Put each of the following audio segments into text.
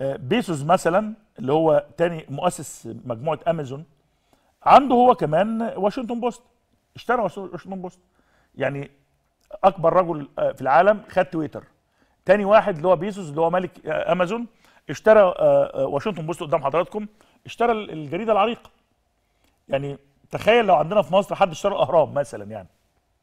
آه، بيسوس مثلا اللي هو تاني مؤسس مجموعه امازون عنده هو كمان واشنطن بوست اشترى واشنطن بوست يعني اكبر رجل آه، في العالم خد تويتر تاني واحد اللي هو بيسوس اللي هو ملك آه، امازون اشترى واشنطن بوست قدام حضراتكم اشترى الجريده العريقه يعني تخيل لو عندنا في مصر حد اشترى الاهرام مثلا يعني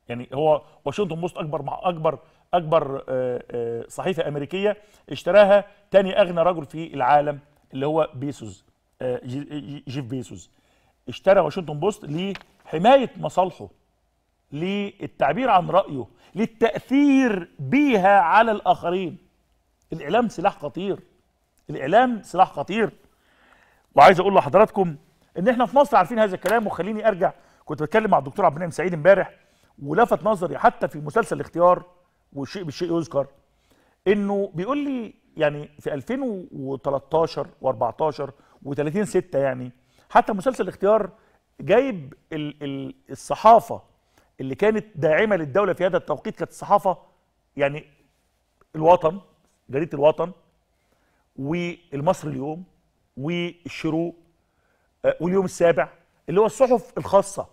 يعني هو واشنطن بوست اكبر مع اكبر اكبر آه، آه، صحيفه امريكيه اشتراها تاني اغنى رجل في العالم اللي هو بيسوس آه، جيف بيسوس اشترى واشنطن بوست لحمايه مصالحه للتعبير عن رايه للتاثير بيها على الاخرين الاعلام سلاح خطير الاعلام سلاح خطير وعايز اقول لحضراتكم ان احنا في مصر عارفين هذا الكلام وخليني ارجع كنت بتكلم مع الدكتور عبد المنعم سعيد امبارح ولفت نظري حتى في مسلسل الاختيار وشيء بالشيء يذكر انه بيقول لي يعني في 2013 و14 و30 6 يعني حتى مسلسل الاختيار جايب ال ال الصحافه اللي كانت داعمه للدوله في هذا التوقيت كانت الصحافه يعني الوطن جريده الوطن والمصري اليوم والشروق آه، واليوم السابع اللي هو الصحف الخاصه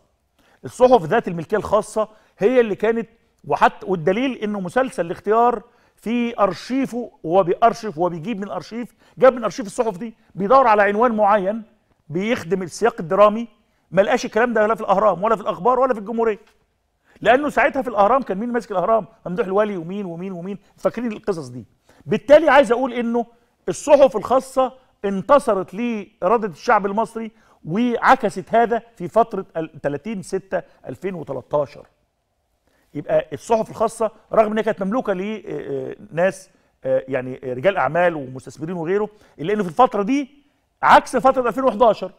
الصحف ذات الملكيه الخاصه هي اللي كانت وحتى والدليل انه مسلسل الاختيار في ارشيفه وهو بيأرشف وبيجيب من ارشيف جاب من ارشيف الصحف دي بيدور على عنوان معين بيخدم السياق الدرامي ما لقاش الكلام ده لا في الاهرام ولا في الاخبار ولا في الجمهوريه لانه ساعتها في الاهرام كان مين ماسك الاهرام ممدوح الولي ومين ومين ومين فاكرين القصص دي بالتالي عايز اقول انه الصحف الخاصه انتصرت لاراده الشعب المصري وعكست هذا في فتره 30 6 2013 يبقى الصحف الخاصه رغم انها كانت مملوكه لناس آه، آه، آه، يعني رجال اعمال ومستثمرين وغيره الا انه في الفتره دي عكس فتره 2011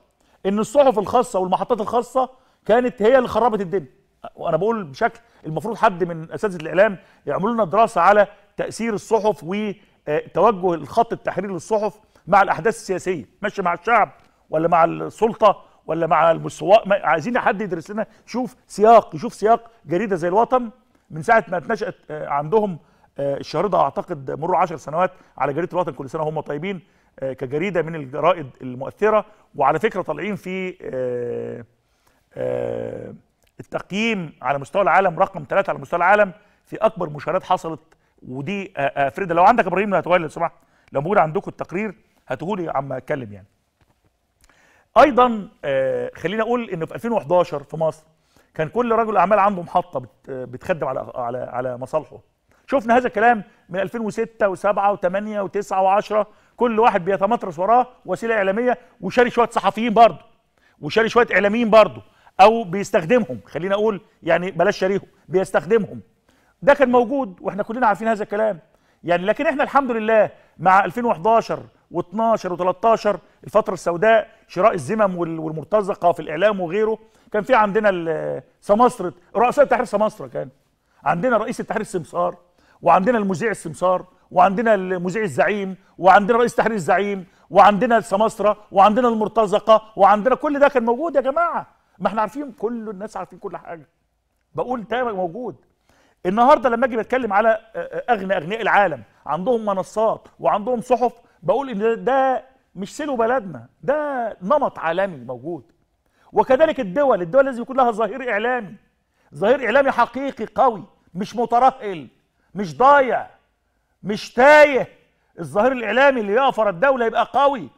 ان الصحف الخاصه والمحطات الخاصه كانت هي اللي خربت الدنيا وانا بقول بشكل المفروض حد من اساتذه الاعلام يعملوا لنا دراسه على تاثير الصحف وتوجه الخط التحرير للصحف مع الاحداث السياسيه ماشي مع الشعب ولا مع السلطه ولا مع المستوى عايزين حد يدرس لنا شوف سياق يشوف سياق جريده زي الوطن من ساعه ما اتنشات آه، عندهم آه، الشارده اعتقد مروا 10 سنوات على جريده الوطن كل سنه هم طيبين آه، كجريده من الجرائد المؤثره وعلى فكره طالعين في التقييم على مستوى العالم رقم ثلاثه على مستوى العالم في اكبر مشاهدات حصلت ودي افرده لو عندك ابراهيم هاتوها لو سمحت لو موجود عندكم التقرير هتقولي عم اتكلم يعني ايضا آه، خليني اقول ان في 2011 في مصر كان كل رجل اعمال عنده محطه بتخدم على على على مصالحه شفنا هذا الكلام من 2006 و7 و8 و9 و10 كل واحد بيتمطرس وراه وسيله اعلاميه وشاري شويه صحفيين برضه وشاري شويه اعلاميين برضه او بيستخدمهم خلينا اقول يعني بلاش شاريهم بيستخدمهم ده كان موجود واحنا كلنا عارفين هذا الكلام يعني لكن احنا الحمد لله مع 2011 و12 و13 الفتره السوداء شراء الذمم والمرتزقه في الاعلام وغيره كان في عندنا سمسره رؤساء تحرير سمسره كان عندنا رئيس التحرير السمسار وعندنا المذيع السمسار وعندنا المذيع الزعيم وعندنا رئيس تحرير الزعيم وعندنا السمسره وعندنا المرتزقه وعندنا كل ده كان موجود يا جماعه ما احنا عارفين كل الناس عارفين كل حاجه بقول ده موجود النهارده لما اجي بتكلم على اغنى اغنياء العالم عندهم منصات وعندهم صحف بقول ان ده مش سلو بلدنا ده نمط عالمي موجود وكذلك الدول الدول لازم يكون لها ظهير اعلامي ظهير اعلامي حقيقي قوي مش مترهل مش ضايع مش تايه الظهير الاعلامي اللي يقفر الدوله يبقى قوي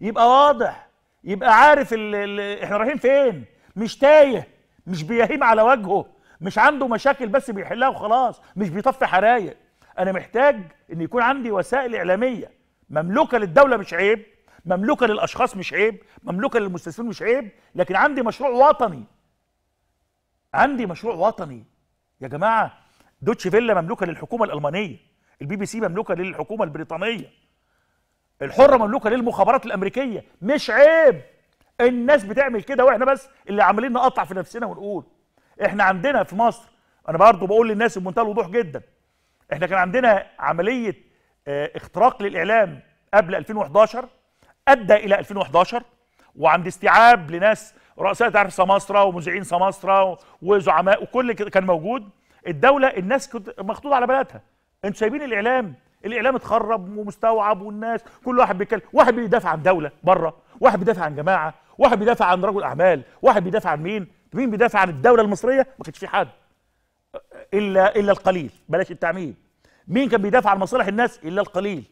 يبقى واضح يبقى عارف الـ الـ احنا رايحين فين مش تايه مش بيهيم على وجهه مش عنده مشاكل بس بيحلها وخلاص مش بيطفي حرايق انا محتاج ان يكون عندي وسائل اعلاميه مملوكه للدوله مش عيب مملوكه للاشخاص مش عيب مملوكه للمستثمرين مش عيب لكن عندي مشروع وطني عندي مشروع وطني يا جماعه دوتش فيلا مملوكه للحكومه الالمانيه البي بي سي مملوكه للحكومه البريطانيه الحره مملوكه للمخابرات الامريكيه مش عيب الناس بتعمل كده واحنا بس اللي عمالين نقطع في نفسنا ونقول احنا عندنا في مصر انا برضه بقول للناس بمنتهى الوضوح جدا احنا كان عندنا عمليه آه، اختراق للاعلام قبل 2011 ادى الى 2011 وعند استيعاب لناس رؤساء تعرف سماسره ومذيعين سماسره وزعماء وكل كان موجود الدوله الناس كنت مخطوطه على بلاتها انتوا سايبين الاعلام الاعلام اتخرب ومستوعب والناس كل واحد بيتكلم واحد بيدافع عن دوله بره واحد بيدافع عن جماعه واحد بيدافع عن رجل اعمال واحد بيدافع عن مين مين بيدافع عن الدوله المصريه ما كانش في حد الا الا القليل بلاش التعميم مين كان بيدافع عن مصالح الناس الا القليل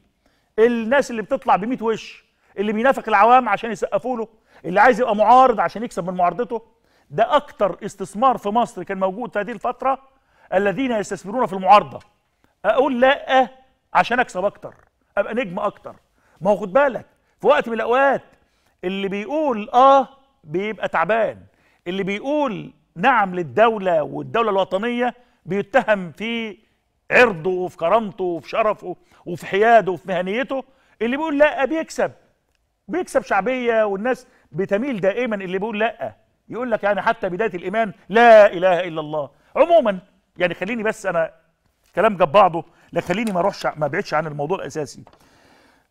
الناس اللي بتطلع ب وش اللي بينافق العوام عشان يسقفوا له اللي عايز يبقى معارض عشان يكسب من معارضته ده اكتر استثمار في مصر كان موجود في هذه الفتره الذين يستثمرون في المعارضه اقول لا عشان اكسب اكتر ابقى نجم اكتر ما هو خد بالك في وقت من الاوقات اللي بيقول اه بيبقى تعبان اللي بيقول نعم للدوله والدوله الوطنيه بيتهم في عرضه وفي كرامته وفي شرفه وفي حياده وفي مهنيته اللي بيقول لا بيكسب بيكسب شعبيه والناس بتميل دائما اللي بيقول لا يقول لك يعني حتى بدايه الايمان لا اله الا الله عموما يعني خليني بس انا كلام جاب بعضه لا خليني ما اروحش ما ابعدش عن الموضوع الاساسي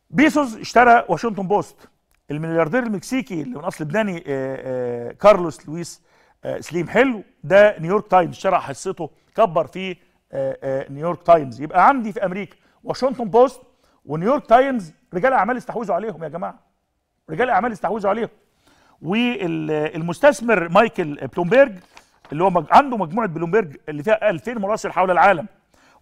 بيسوس اشترى واشنطن بوست الملياردير المكسيكي اللي من اصل لبناني آه، آه، كارلوس لويس آه، سليم حلو ده نيويورك تايمز اشترى حصته كبر فيه آه، آه، نيويورك تايمز يبقى عندي في امريكا واشنطن بوست ونيويورك تايمز رجال اعمال استحوذوا عليهم يا جماعه رجال اعمال استحوذوا عليهم والمستثمر مايكل بلومبرج اللي هو عنده مجموعه بلومبرج اللي فيها 2000 مراسل حول العالم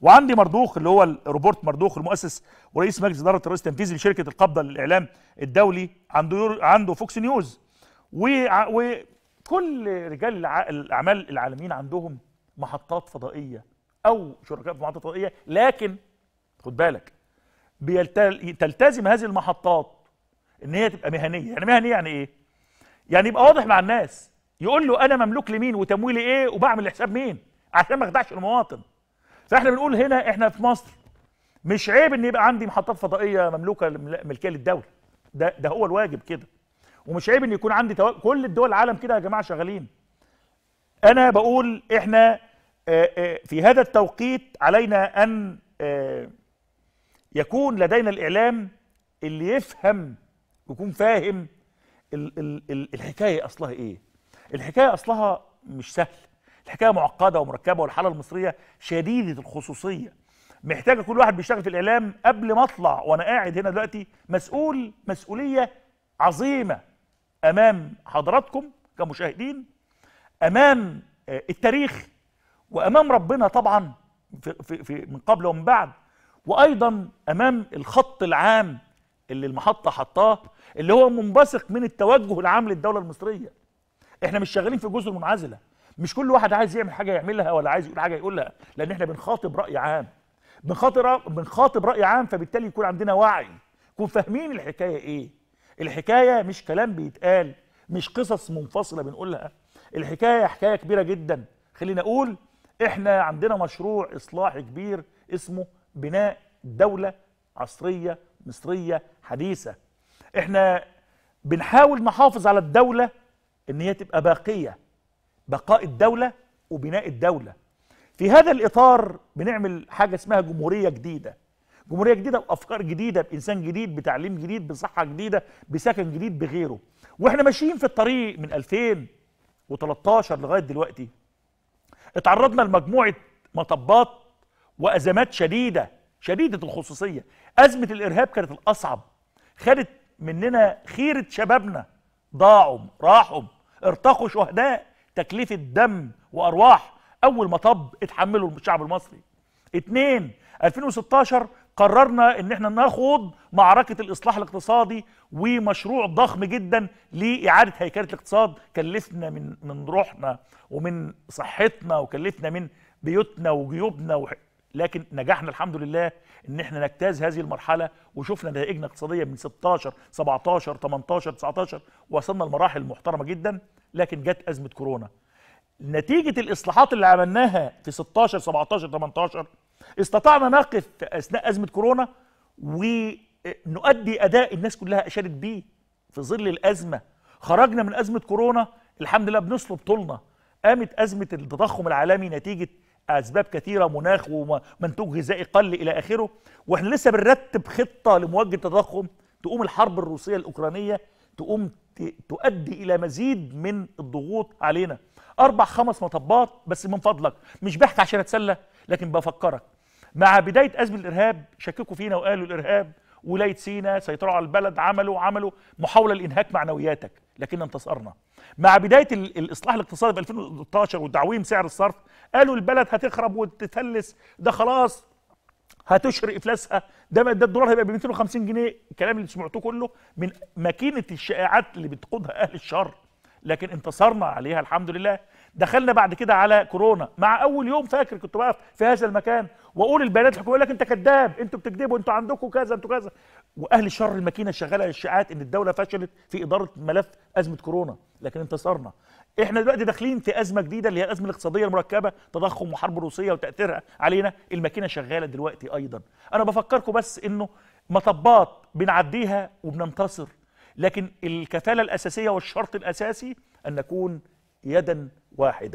وعندي مردوخ اللي هو روبرت مردوخ المؤسس ورئيس مجلس اداره الرئيس التنفيذي لشركه القبضه للاعلام الدولي عنده عنده فوكس نيوز وكل رجال الاعمال العالميين عندهم محطات فضائيه او شركاء في محطات فضائيه لكن خد بالك تلتزم هذه المحطات ان هي تبقى مهنيه يعني مهنيه يعني ايه يعني يبقى واضح مع الناس يقول له انا مملوك لمين وتمويلي ايه وبعمل حساب مين عشان ما اخدعش المواطن فاحنا بنقول هنا احنا في مصر مش عيب ان يبقى عندي محطات فضائيه مملوكه ملكيه للدوله ده ده هو الواجب كده ومش عيب ان يكون عندي توا... كل الدول العالم كده يا جماعه شغالين انا بقول احنا آه، آه، في هذا التوقيت علينا أن آه، يكون لدينا الإعلام اللي يفهم ويكون فاهم الحكاية أصلها إيه الحكاية أصلها مش سهل الحكاية معقدة ومركبة والحالة المصرية شديدة الخصوصية محتاجة كل واحد بيشتغل في الإعلام قبل ما أطلع وأنا قاعد هنا دلوقتي مسؤول مسؤولية عظيمة أمام حضراتكم كمشاهدين أمام التاريخ وامام ربنا طبعا في في من قبل ومن بعد وايضا امام الخط العام اللي المحطه حطاه اللي هو منبثق من التوجه العام للدوله المصريه احنا مش شغالين في جزر منعزله مش كل واحد عايز يعمل حاجه يعملها ولا عايز يقول حاجه يقولها لان احنا بنخاطب راي عام بنخاطب بنخاطب راي عام فبالتالي يكون عندنا وعي يكون فاهمين الحكايه ايه الحكايه مش كلام بيتقال مش قصص منفصله بنقولها الحكايه حكايه كبيره جدا خلينا اقول احنا عندنا مشروع اصلاحي كبير اسمه بناء دولة عصرية مصرية حديثة احنا بنحاول نحافظ على الدولة ان هي تبقى باقية بقاء الدولة وبناء الدولة في هذا الإطار بنعمل حاجة اسمها جمهورية جديدة جمهورية جديدة بأفكار جديدة بإنسان جديد بتعليم جديد بصحة جديدة بسكن جديد بغيره وإحنا ماشيين في الطريق من 2013 لغاية دلوقتي اتعرضنا لمجموعه مطبات وازمات شديده شديده الخصوصيه ازمه الارهاب كانت الاصعب خدت مننا خيره شبابنا ضاعوا راحوا ارتقوا شهداء تكلفه دم وارواح اول مطب اتحمله الشعب المصري اتنين 2016 قررنا ان احنا نخوض معركه الاصلاح الاقتصادي ومشروع ضخم جدا لاعاده هيكله الاقتصاد كلفنا من من روحنا ومن صحتنا وكلفنا من بيوتنا وجيوبنا وح... لكن نجحنا الحمد لله ان احنا نجتاز هذه المرحله وشفنا نتائجنا اقتصاديه من 16 17 18 19 وصلنا لمراحل محترمه جدا لكن جت ازمه كورونا نتيجه الاصلاحات اللي عملناها في 16 17 18 استطعنا نقف اثناء ازمه كورونا ونؤدي اداء الناس كلها اشارت بيه في ظل الازمه خرجنا من ازمه كورونا الحمد لله بنصلب طولنا قامت ازمه التضخم العالمي نتيجه اسباب كثيره مناخ ومنتوج غذائي قل الى اخره واحنا لسه بنرتب خطه لمواجهه التضخم تقوم الحرب الروسيه الاوكرانيه تقوم تؤدي الى مزيد من الضغوط علينا اربع خمس مطبات بس من فضلك مش بحكي عشان اتسلى لكن بفكرك مع بدايه ازمه الارهاب شككوا فينا وقالوا الارهاب ولايه سينا سيطروا على البلد عملوا عملوا محاوله لانهاك معنوياتك لكن انتصرنا مع بدايه الاصلاح الاقتصادي في 2013 وتعويم سعر الصرف قالوا البلد هتخرب وتتفلس ده خلاص هتشهر افلاسها ده ده الدولار هيبقى ب 250 جنيه الكلام اللي سمعتوه كله من ماكينه الشائعات اللي بتقودها اهل الشر لكن انتصرنا عليها الحمد لله دخلنا بعد كده على كورونا مع اول يوم فاكر كنت واقف في هذا المكان واقول البيانات الحكوميه يقول لك انت كذاب انتوا بتكذبوا انتوا عندكم كذا انتوا كذا واهل شر الماكينه شغاله الشائعات ان الدوله فشلت في اداره ملف ازمه كورونا لكن انتصرنا احنا دلوقتي داخلين في ازمه جديده اللي هي الازمه الاقتصاديه المركبه تضخم وحرب روسيه وتاثيرها علينا الماكينه شغاله دلوقتي ايضا انا بفكركم بس انه مطبات بنعديها وبننتصر لكن الكفاله الاساسيه والشرط الاساسي ان نكون يدا واحدة